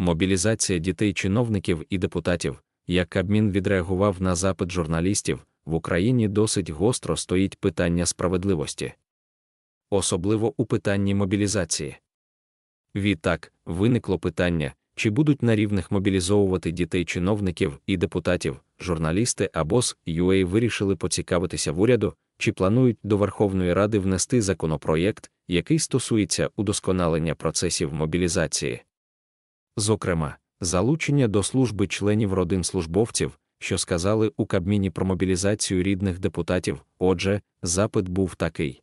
мобілізація дітей, чиновників і депутатів, як Кабмін відреагував на запит журналістів, в Україні досить гостро стоїть питання справедливості, особливо у питанні мобілізації. Відтак, виникло питання, чи будуть на рівних мобілізовувати дітей чиновників і депутатів, журналісти або з UA вирішили поцікавитися в уряду, чи планують до Верховної Ради внести законопроєкт, який стосується удосконалення процесів мобілізації зокрема, залучення до служби членів родин службовців, що сказали у Кабміні про мобілізацію рідних депутатів. Отже, запит був такий.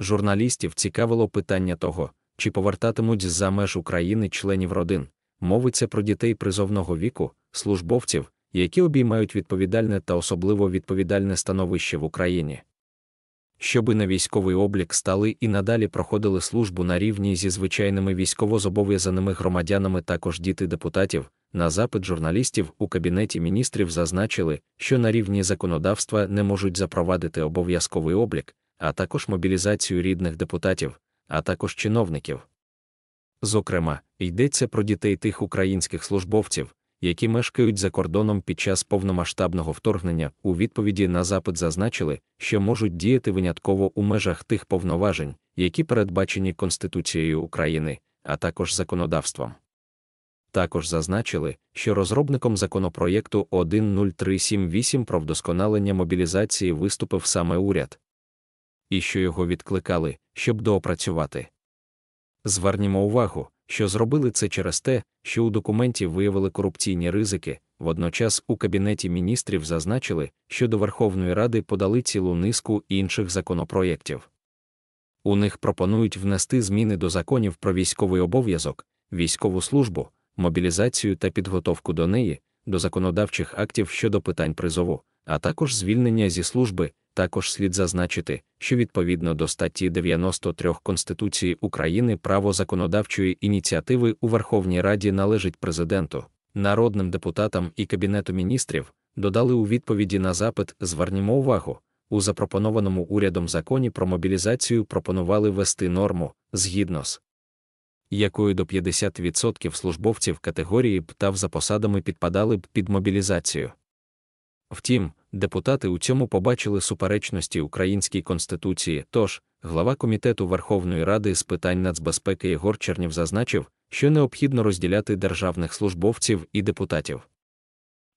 Журналістів цікавило питання того, чи повертатимуть за меж України членів родин, мовиться про дітей призовного віку, службовців, які обіймають відповідальне та особливо відповідальне становище в Україні щоби на військовий облік стали і надалі проходили службу на рівні зі звичайними військовозобов'язаними громадянами, також діти депутатів. На запит журналістів у кабінеті міністрів зазначили, що на рівні законодавства не можуть запровадити обов'язковий облік, а також мобілізацію рідних депутатів, а також чиновників. Зокрема, йдеться про дітей тих українських службовців, які мешкають за кордоном під час повномасштабного вторгнення, у відповіді на запит зазначили, що можуть діяти винятково у межах тих повноважень, які передбачені Конституцією України, а також законодавством. Також зазначили, що розробником законопроєкту 10378 про вдосконалення мобілізації виступив саме уряд, і що його відкликали, щоб доопрацювати. Звернімо увагу, що зробили це через те, що у документі виявили корупційні ризики. Водночас у Кабінеті міністрів зазначили, що до Верховної Ради подали цілу низку інших законопроєктів. У них пропонують внести зміни до законів про військовий обов'язок, військову службу, мобілізацію та підготовку до неї, до законодавчих актів щодо питань призову, а також звільнення зі служби, також слід зазначити, що відповідно до статті 93 Конституції України право законодавчої ініціативи у Верховній Раді належить президенту, народним депутатам і Кабінету міністрів, додали у відповіді на запит звернімо увагу. У запропонованому урядом законі про мобілізацію пропонували ввести норму згідно з якою до 50% службовців категорії ПТАВ за посадами підпадали б під мобілізацію. Втім, депутати у цьому побачили суперечності українській конституції. Тож, глава комітету Верховної Ради з питань нацбезпеки Ігор Чернів зазначив, що необхідно розділяти державних службовців і депутатів.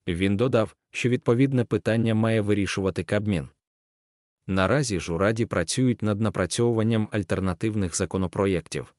Він додав, що відповідне питання має вирішувати Кабмін. Наразі ж у Раді працюють над напрацьовуванням альтернативних законопроєктів.